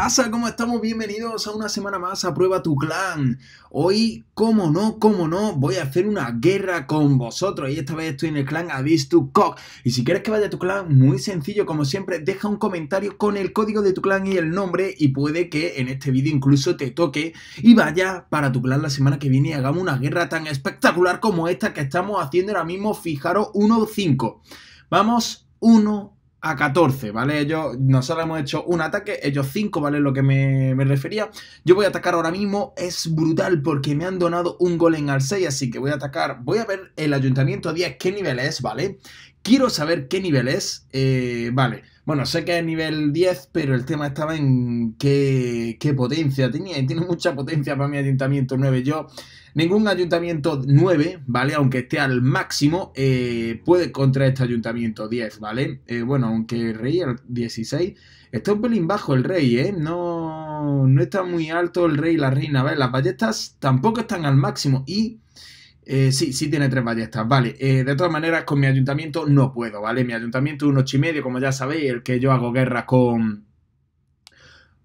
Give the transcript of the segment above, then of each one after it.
pasa? ¿Cómo estamos? Bienvenidos a una semana más a Prueba tu Clan. Hoy, como no, como no, voy a hacer una guerra con vosotros. Y esta vez estoy en el clan Abyss Cock. Y si quieres que vaya a tu clan, muy sencillo, como siempre, deja un comentario con el código de tu clan y el nombre. Y puede que en este vídeo incluso te toque y vaya para tu clan la semana que viene y hagamos una guerra tan espectacular como esta que estamos haciendo ahora mismo. Fijaros, 1-5. Vamos, 1 a 14, ¿vale? Ellos, nosotros hemos hecho un ataque, ellos 5, ¿vale? Lo que me, refería. Yo voy a atacar ahora mismo, es brutal porque me han donado un en al 6, así que voy a atacar. Voy a ver el ayuntamiento a 10, qué nivel es, ¿vale? Quiero saber qué nivel es, eh, vale. Bueno, sé que es nivel 10, pero el tema estaba en qué, qué potencia tenía. Y tiene mucha potencia para mi ayuntamiento 9. Yo, ningún ayuntamiento 9, ¿vale? Aunque esté al máximo, eh, puede contra este ayuntamiento 10, ¿vale? Eh, bueno, aunque el rey, el 16, está un pelín bajo el rey, ¿eh? No, no está muy alto el rey y la reina. ¿Vale? las ballestas tampoco están al máximo. Y eh, sí, sí tiene tres ballestas, vale. Eh, de todas maneras, con mi ayuntamiento no puedo, ¿vale? Mi ayuntamiento es un ocho y medio, como ya sabéis, el que yo hago guerra con...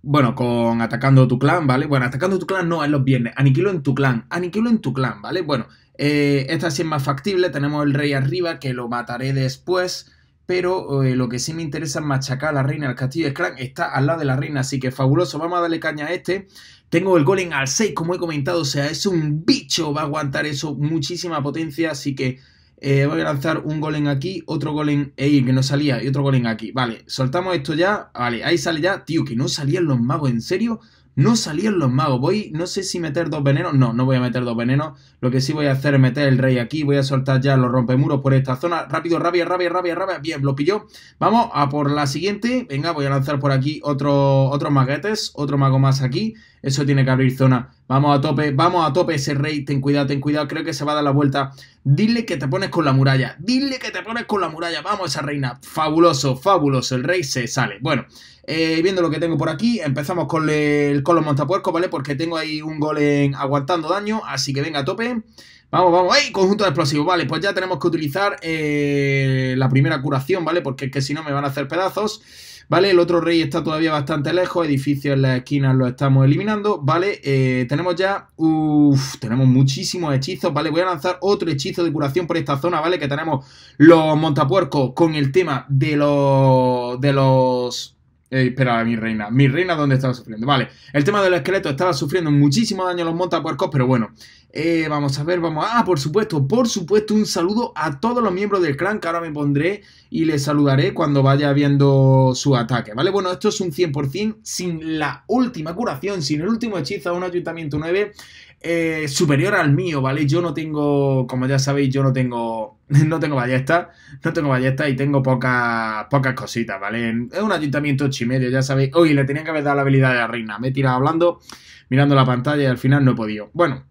Bueno, con atacando tu clan, ¿vale? Bueno, atacando tu clan no, es los viernes. Aniquilo en tu clan, aniquilo en tu clan, ¿vale? Bueno, eh, esta sí es más factible, tenemos el rey arriba, que lo mataré después pero eh, lo que sí me interesa es machacar a la reina. al castillo de Clan está al lado de la reina, así que fabuloso. Vamos a darle caña a este. Tengo el golem al 6, como he comentado, o sea, es un bicho, va a aguantar eso, muchísima potencia, así que eh, voy a lanzar un golem aquí, otro golem, ahí que no salía, y otro golem aquí. Vale, soltamos esto ya, vale, ahí sale ya, tío, que no salían los magos, ¿en serio? No salían los magos. Voy, no sé si meter dos venenos. No, no voy a meter dos venenos. Lo que sí voy a hacer es meter el rey aquí. Voy a soltar ya los rompemuros por esta zona. Rápido, rabia, rabia, rabia, rabia. Bien, lo pilló. Vamos a por la siguiente. Venga, voy a lanzar por aquí otro, otros maguetes. Otro mago más aquí. Eso tiene que abrir zona. Vamos a tope, vamos a tope ese rey. Ten cuidado, ten cuidado. Creo que se va a dar la vuelta. Dile que te pones con la muralla. Dile que te pones con la muralla. Vamos, esa reina. Fabuloso, fabuloso. El rey se sale. Bueno, eh, viendo lo que tengo por aquí, empezamos con, el, con los montapuercos, ¿vale? Porque tengo ahí un golem aguantando daño. Así que venga, a tope. Vamos, vamos. ¡Ey! Conjunto de explosivos. Vale, pues ya tenemos que utilizar eh, la primera curación, ¿vale? Porque es que si no me van a hacer pedazos. ¿vale? El otro rey está todavía bastante lejos, edificios en las esquinas lo estamos eliminando, ¿vale? Eh, tenemos ya, uff, tenemos muchísimos hechizos, ¿vale? Voy a lanzar otro hechizo de curación por esta zona, ¿vale? Que tenemos los montapuercos con el tema de los, de los eh, espera, mi reina. Mi reina, ¿dónde estaba sufriendo? Vale. El tema del esqueleto estaba sufriendo muchísimo daño los montapuercos, pero bueno. Eh, vamos a ver, vamos. Ah, por supuesto, por supuesto, un saludo a todos los miembros del clan que ahora me pondré y les saludaré cuando vaya viendo su ataque, ¿vale? Bueno, esto es un 100% sin la última curación, sin el último hechizo a un ayuntamiento 9 eh, superior al mío, ¿vale? Yo no tengo, como ya sabéis, yo no tengo, no tengo ballesta, no tengo ballesta y tengo pocas, pocas cositas, ¿vale? Es un ayuntamiento y medio, ya sabéis. Uy, le tenía que haber dado la habilidad de la reina, me he tirado hablando, mirando la pantalla y al final no he podido. Bueno.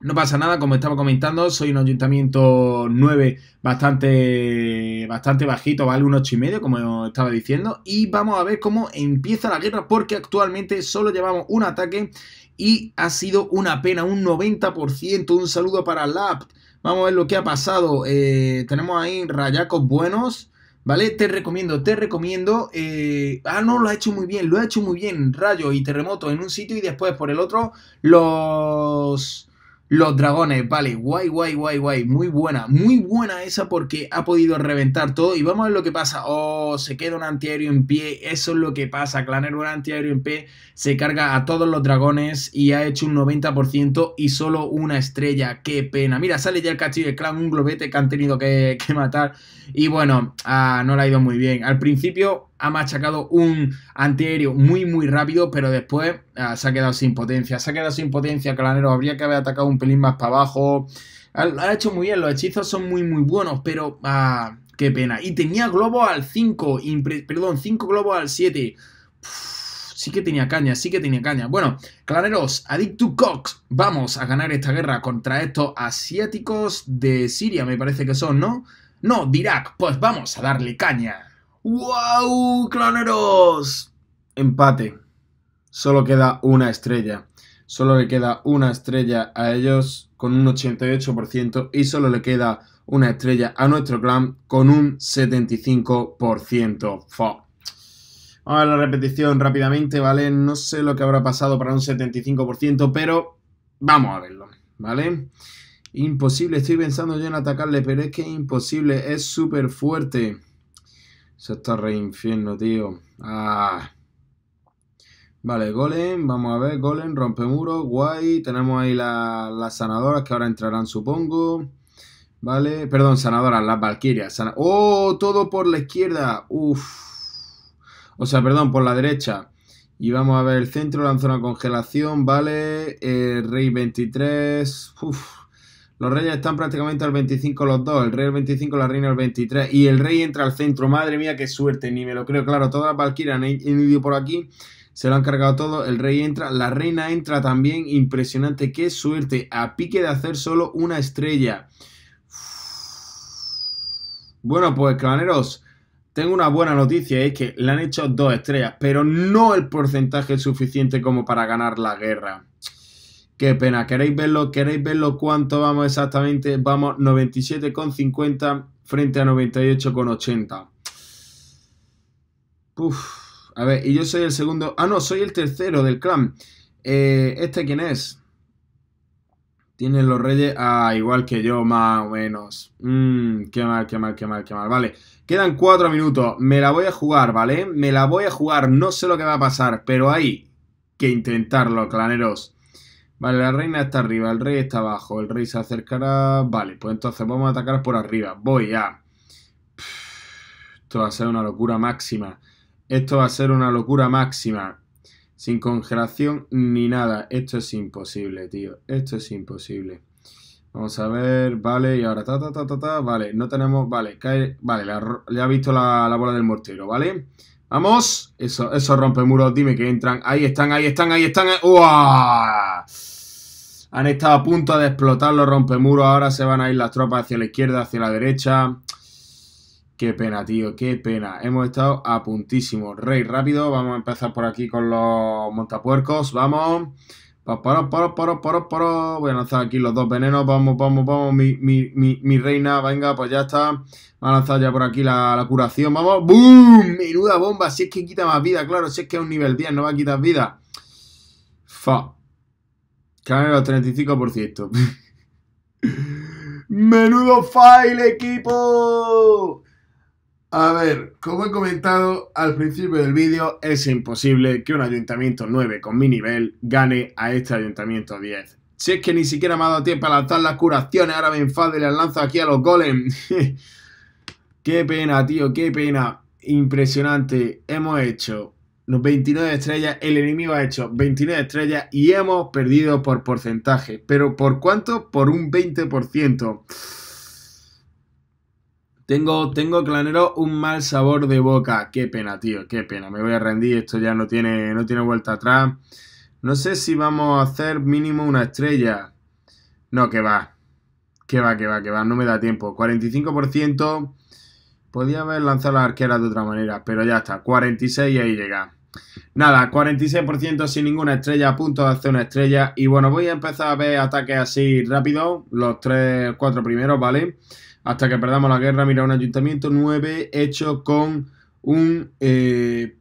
No pasa nada, como estaba comentando, soy un ayuntamiento 9 bastante, bastante bajito, vale un medio, como estaba diciendo. Y vamos a ver cómo empieza la guerra porque actualmente solo llevamos un ataque y ha sido una pena, un 90%. Un saludo para LAPT. Vamos a ver lo que ha pasado. Eh, tenemos ahí rayacos buenos. ¿Vale? Te recomiendo, te recomiendo. Eh, ah, no, lo ha hecho muy bien, lo ha hecho muy bien. Rayo y terremoto en un sitio y después por el otro los los dragones, vale, guay, guay, guay, guay, muy buena, muy buena esa porque ha podido reventar todo y vamos a ver lo que pasa. Oh, se queda un antiaéreo en pie, eso es lo que pasa, Claner un antiaéreo en pie, se carga a todos los dragones y ha hecho un 90% y solo una estrella, qué pena. Mira, sale ya el cachillo de clan, un globete que han tenido que, matar y bueno, ah, no le ha ido muy bien. Al principio ha machacado un antiaéreo muy, muy rápido, pero después ah, se ha quedado sin potencia. Se ha quedado sin potencia, claneros. Habría que haber atacado un pelín más para abajo. Ha, hecho muy bien, los hechizos son muy, muy buenos, pero ah, qué pena. Y tenía globo al 5, perdón, 5 globos al 7. Sí que tenía caña, sí que tenía caña. Bueno, claneros, Addict to Cox, vamos a ganar esta guerra contra estos asiáticos de Siria, me parece que son, ¿no? No, Dirac, pues vamos a darle caña. ¡Wow, cloneros! Empate. Solo queda una estrella. Solo le queda una estrella a ellos con un 88% y solo le queda una estrella a nuestro clan con un 75%. Vamos a ver la repetición rápidamente, ¿vale? No sé lo que habrá pasado para un 75%, pero vamos a verlo, ¿vale? Imposible, estoy pensando yo en atacarle, pero es que imposible, es súper fuerte. Se está re infierno, tío. Ah. Vale, Golem, vamos a ver, Golem, rompe muro guay. Tenemos ahí la, las sanadoras que ahora entrarán, supongo. Vale, perdón, sanadoras, las valquirias. ¡Oh! Todo por la izquierda. Uff O sea, perdón, por la derecha. Y vamos a ver el centro, lanzó una congelación, vale. Eh, rey 23. Uf, los reyes están prácticamente al 25 los dos, el rey al 25, la reina al 23 y el rey entra al centro. Madre mía, qué suerte, ni me lo creo. Claro, todas las valquirias han ido por aquí, se lo han cargado todo, el rey entra, la reina entra también, impresionante, qué suerte, a pique de hacer solo una estrella. Bueno, pues claneros, tengo una buena noticia, es que le han hecho dos estrellas, pero no el porcentaje suficiente como para ganar la guerra. Qué pena, queréis verlo, queréis verlo cuánto vamos exactamente. Vamos 97,50 frente a 98,80. Uf, a ver, y yo soy el segundo. Ah, no, soy el tercero del clan. Eh, ¿Este quién es? Tienen los reyes. Ah, igual que yo, más o menos. Mmm, qué mal, qué mal, qué mal, qué mal. Vale, quedan cuatro minutos. Me la voy a jugar, ¿vale? Me la voy a jugar. No sé lo que va a pasar, pero hay que intentarlo, claneros. Vale, la reina está arriba, el rey está abajo, el rey se acercará... Vale, pues entonces vamos a atacar por arriba. Voy a... Esto va a ser una locura máxima. Esto va a ser una locura máxima. Sin congelación ni nada. Esto es imposible, tío. Esto es imposible. Vamos a ver, vale, y ahora ta, vale, no tenemos, vale, cae, vale, Le ha visto la, bola del mortero, ¿vale? Vamos, eso, eso rompe muros, dime que entran, ahí están, ahí están, ahí están, eh, ¡Uah! Han estado a punto de explotar los rompemuros. Ahora se van a ir las tropas hacia la izquierda, hacia la derecha. Qué pena, tío, qué pena. Hemos estado a puntísimo. Rey, rápido. Vamos a empezar por aquí con los montapuercos. Vamos. por, poros, poros, poros, Voy a lanzar aquí los dos venenos. Vamos, vamos, vamos. Mi, reina, venga, pues ya está. Vamos a lanzar ya por aquí la, curación. Vamos, ¡boom! Menuda bomba. Si es que quita más vida, claro. Si es que es un nivel 10, no va a quitar vida. Fa. Ganar los 35%. ¡Menudo fail, equipo! A ver, como he comentado al principio del vídeo, es imposible que un ayuntamiento 9 con mi nivel gane a este ayuntamiento 10. Si es que ni siquiera me ha dado tiempo a lanzar las curaciones, ahora me enfado y las lanzo aquí a los golems. qué pena, tío, qué pena. Impresionante. Hemos hecho los 29 estrellas, el enemigo ha hecho 29 estrellas y hemos perdido por porcentaje. ¿Pero por cuánto? Por un 20%. Tengo, tengo Clanero un mal sabor de boca. Qué pena, tío, qué pena. Me voy a rendir, esto ya no tiene, no tiene vuelta atrás. No sé si vamos a hacer mínimo una estrella. No, que va. Que va, que va, que va. No me da tiempo. 45%. Podía haber lanzado las arqueras de otra manera, pero ya está. 46 y ahí llega. Nada, 46% sin ninguna estrella, A punto de hacer una estrella. Y bueno, voy a empezar a ver ataques así rápido, los 3, 4 primeros, ¿vale? Hasta que perdamos la guerra, mira, un ayuntamiento 9 hecho con un eh,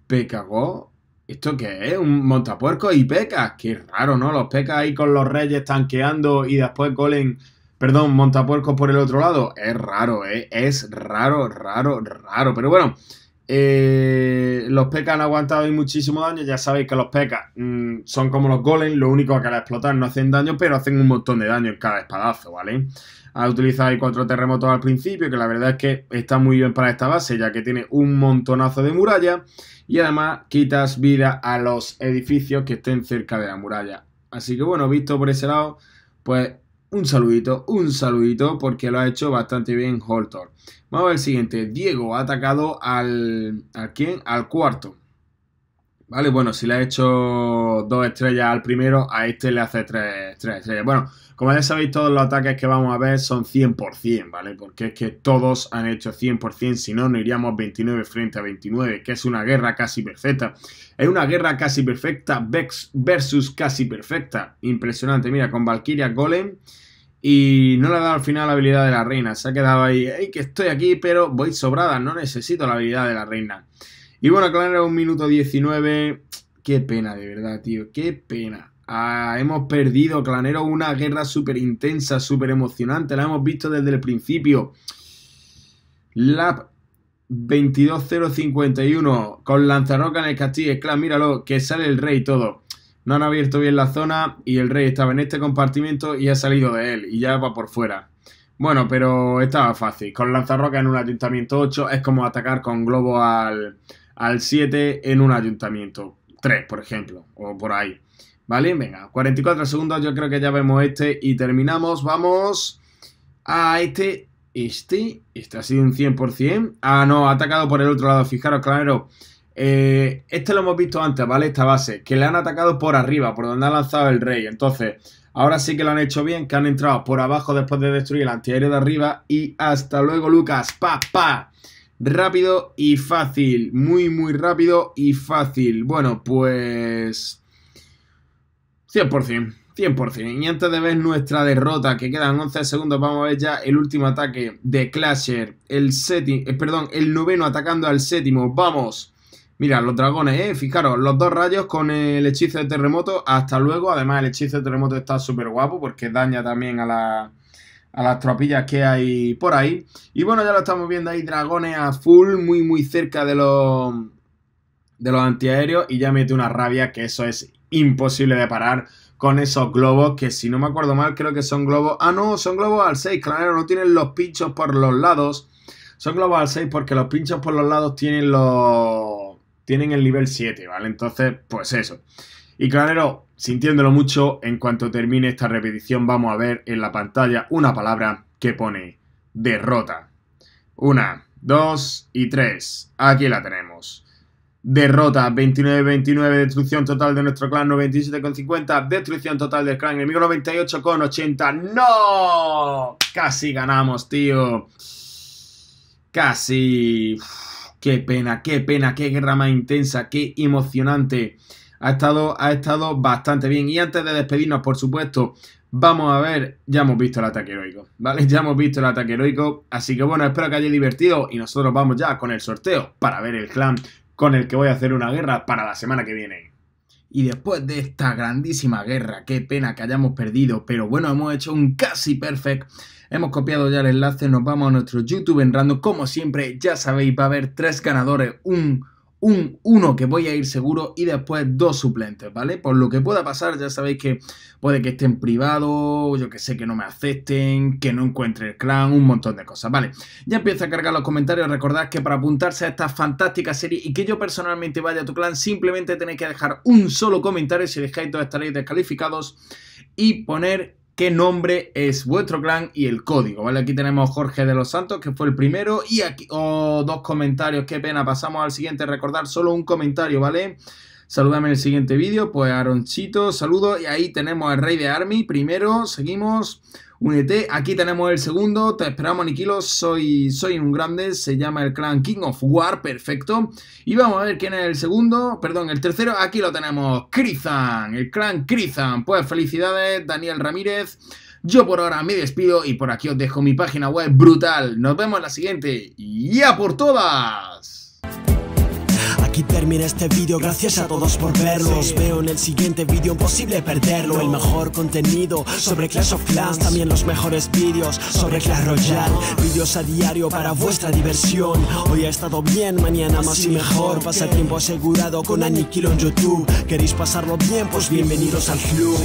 ¿Esto qué es? ¿Un montapuerco y pecas? Qué raro, ¿no? Los pecas ahí con los reyes tanqueando y después colen. Perdón, montapuercos por el otro lado. Es raro, ¿eh? Es raro, raro, raro. Pero bueno, eh, los pecas han aguantado muchísimo daño. Ya sabéis que los pecas mm, son como los golems. Lo único que al explotar no hacen daño, pero hacen un montón de daño en cada espadazo, ¿vale? Ha utilizado ahí cuatro terremotos al principio, que la verdad es que está muy bien para esta base, ya que tiene un montonazo de muralla. Y además quitas vida a los edificios que estén cerca de la muralla. Así que bueno, visto por ese lado, pues un saludito, un saludito, porque lo ha hecho bastante bien Holtor. Vamos a el siguiente. Diego ha atacado al... ¿A quién? Al cuarto. Vale, bueno, si le ha hecho dos estrellas al primero, a este le hace tres, estrellas. Bueno, como ya sabéis, todos los ataques que vamos a ver son 100%, ¿vale? Porque es que todos han hecho 100%, si no, no iríamos 29 frente a 29, que es una guerra casi perfecta. Es una guerra casi perfecta versus casi perfecta. Impresionante, mira, con Valkyria Golem y no le ha dado al final la habilidad de la reina. Se ha quedado ahí, ¡Ey, que estoy aquí, pero voy sobrada, no necesito la habilidad de la reina. Y bueno, claro, un minuto 19. Qué pena, de verdad, tío, qué pena. Ah, hemos perdido, Clanero, una guerra súper intensa, súper emocionante. La hemos visto desde el principio. Lap 22051 con Lanzarroca en el castillo. Es claro, míralo, que sale el rey todo. No han abierto bien la zona y el rey estaba en este compartimiento y ha salido de él y ya va por fuera. Bueno, pero estaba fácil. Con Lanzarroca en un ayuntamiento 8 es como atacar con globo al, al 7 en un ayuntamiento 3, por ejemplo, o por ahí. ¿Vale? Venga, 44 segundos, yo creo que ya vemos este y terminamos. Vamos a este, este, este ha sido un 100%. Ah, no, ha atacado por el otro lado, fijaros, claro. Eh, este lo hemos visto antes, ¿vale? Esta base, que le han atacado por arriba, por donde ha lanzado el rey. Entonces, ahora sí que lo han hecho bien, que han entrado por abajo después de destruir el antiaéreo de arriba. Y hasta luego, Lucas. ¡Pa, pa! Rápido y fácil. Muy, muy rápido y fácil. Bueno, pues... 100%, 100%. Y antes de ver nuestra derrota, que quedan 11 segundos, vamos a ver ya el último ataque de Clasher. El seti eh, perdón, el noveno atacando al séptimo. ¡Vamos! Mira, los dragones, ¿eh? Fijaros, los dos rayos con el hechizo de terremoto. Hasta luego. Además, el hechizo de terremoto está súper guapo porque daña también a a las tropillas que hay por ahí. Y bueno, ya lo estamos viendo ahí, dragones a full, muy muy cerca de los de los antiaéreos y ya mete una rabia que eso es imposible de parar con esos globos que si no me acuerdo mal creo que son globos... Ah, no, son globos al 6, clanero no tienen los pinchos por los lados. Son globos al 6 porque los pinchos por los lados tienen los... tienen el nivel 7, ¿vale? Entonces, pues eso. Y clanero sintiéndolo mucho, en cuanto termine esta repetición vamos a ver en la pantalla una palabra que pone derrota. Una, dos y tres. Aquí la tenemos. Derrota 29-29, destrucción total de nuestro clan 97,50, destrucción total del clan enemigo 98,80. ¡No! Casi ganamos, tío. Casi. qué pena, qué pena, qué guerra más intensa, qué emocionante. Ha estado, ha estado bastante bien. Y antes de despedirnos, por supuesto, Vamos a ver, ya hemos visto el ataque heroico, ¿vale? Ya hemos visto el ataque heroico, así que bueno, espero que haya divertido y nosotros vamos ya con el sorteo para ver el clan con el que voy a hacer una guerra para la semana que viene. Y después de esta grandísima guerra, qué pena que hayamos perdido, pero bueno, hemos hecho un casi perfect. Hemos copiado ya el enlace, nos vamos a nuestro YouTube en random. Como siempre, ya sabéis, va a haber tres ganadores, un un uno que voy a ir seguro y después dos suplentes, ¿vale? Por lo que pueda pasar, ya sabéis que puede que estén privados, yo que sé, que no me acepten, que no encuentre el clan, un montón de cosas, ¿vale? Ya empieza a cargar los comentarios, recordad que para apuntarse a esta fantástica serie y que yo personalmente vaya a tu clan, simplemente tenéis que dejar un solo comentario, si dejáis todos estaréis descalificados y poner qué nombre es vuestro clan y el código, ¿vale? Aquí tenemos Jorge de los Santos, que fue el primero, y aquí, oh, dos comentarios, qué pena, pasamos al siguiente, recordar solo un comentario, ¿vale? Saludame en el siguiente vídeo, pues Aronchito, saludos, y ahí tenemos el Rey de Army, primero, seguimos... Únete, aquí tenemos el segundo, te esperamos Aniquilo, soy, soy un grande, se llama el clan King of War, perfecto. Y vamos a ver quién es el segundo, perdón, el tercero, aquí lo tenemos, Krizan, el clan Krizan, Pues felicidades, Daniel Ramírez. Yo por ahora me despido y por aquí os dejo mi página web brutal. Nos vemos en la siguiente. ¡Ya por todas! Y termina este vídeo, gracias a todos por verlo. Os veo en el siguiente vídeo, imposible perderlo. El mejor contenido sobre Clash of Clans, también los mejores vídeos sobre Clash Royale. Vídeos a diario para vuestra diversión. Hoy ha estado bien, mañana más y mejor. Pasa tiempo asegurado con Aniquilo en YouTube. ¿Queréis pasarlo bien? Pues bienvenidos al club.